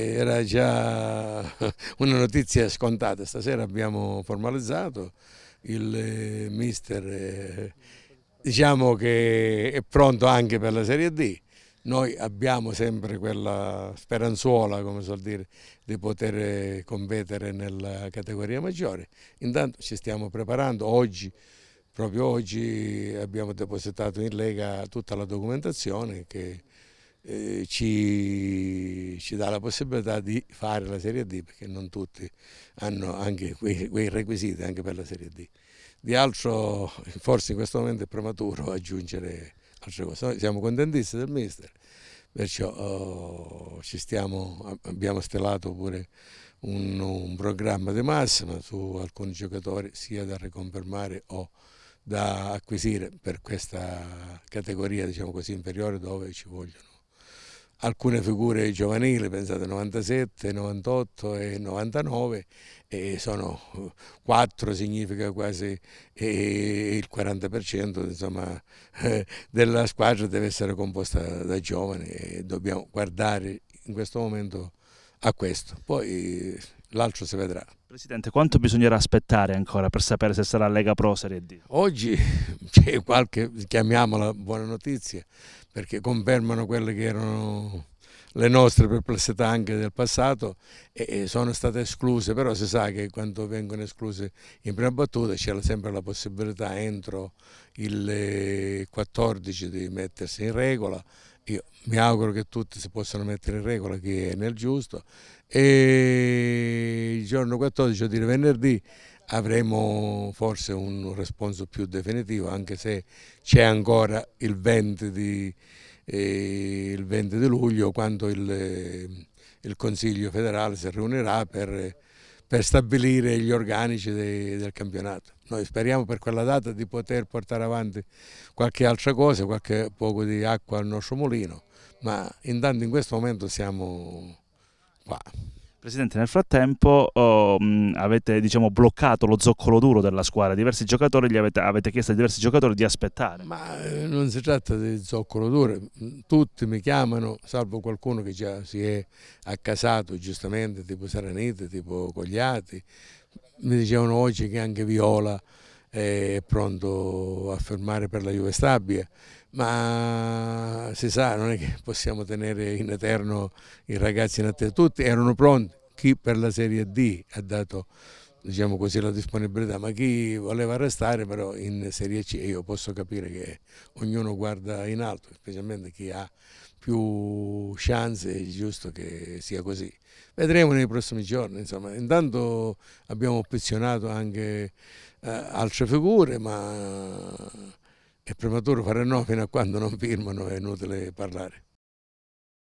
Era già una notizia scontata, stasera abbiamo formalizzato, il eh, mister eh, diciamo che è pronto anche per la Serie D, noi abbiamo sempre quella speranzuola, come so dire, di poter competere nella categoria maggiore, intanto ci stiamo preparando, oggi proprio oggi abbiamo depositato in Lega tutta la documentazione che eh, ci, ci, dà la possibilità di fare la Serie D perché non tutti hanno anche quei, quei requisiti anche per la Serie D. Di altro forse in questo momento è prematuro aggiungere altre cose. Noi siamo contentissimi del mister, perciò oh, stiamo, abbiamo stellato pure un, un programma di massima su alcuni giocatori sia da riconfermare o da acquisire per questa categoria diciamo così inferiore dove ci vogliono alcune figure giovanili, pensate 97, 98 e 99, e sono 4 significa quasi il 40% insomma, della squadra deve essere composta da giovani e dobbiamo guardare in questo momento a questo. Poi l'altro si vedrà. Presidente, quanto bisognerà aspettare ancora per sapere se sarà Lega Pro Serie D? Oggi c'è qualche, chiamiamola buona notizia, perché confermano quelle che erano le nostre perplessità anche del passato e sono state escluse, però si sa che quando vengono escluse in prima battuta c'è sempre la possibilità entro il 14 eh, di mettersi in regola, io mi auguro che tutti si possano mettere in regola, che è nel giusto. E il giorno 14, dire venerdì, avremo forse un responso più definitivo, anche se c'è ancora il 20 di, eh, il 20 di luglio, quando il, eh, il Consiglio federale si riunirà per per stabilire gli organici dei, del campionato. Noi speriamo per quella data di poter portare avanti qualche altra cosa, qualche poco di acqua al nostro mulino, ma intanto in questo momento siamo qua. Presidente, nel frattempo oh, mm, avete diciamo, bloccato lo zoccolo duro della squadra, diversi giocatori gli avete, avete, chiesto a diversi giocatori di aspettare. Ma eh, non si tratta di zoccolo duro, mm, tutti mi chiamano, salvo qualcuno che già si è accasato giustamente, tipo Saranite, tipo Cogliati, mi dicevano oggi che anche Viola è pronto a fermare per la Juve Stabia, ma si sa, non è che possiamo tenere in eterno i ragazzi in attesa, tutti erano pronti, chi per la Serie D ha dato diciamo così, la disponibilità, ma chi voleva restare però in Serie C, io posso capire che ognuno guarda in alto, specialmente chi ha più chance, è giusto che sia così. Vedremo nei prossimi giorni, insomma, intanto abbiamo opzionato anche eh, altre figure, ma è prematuro fare no fino a quando non firmano, è inutile parlare.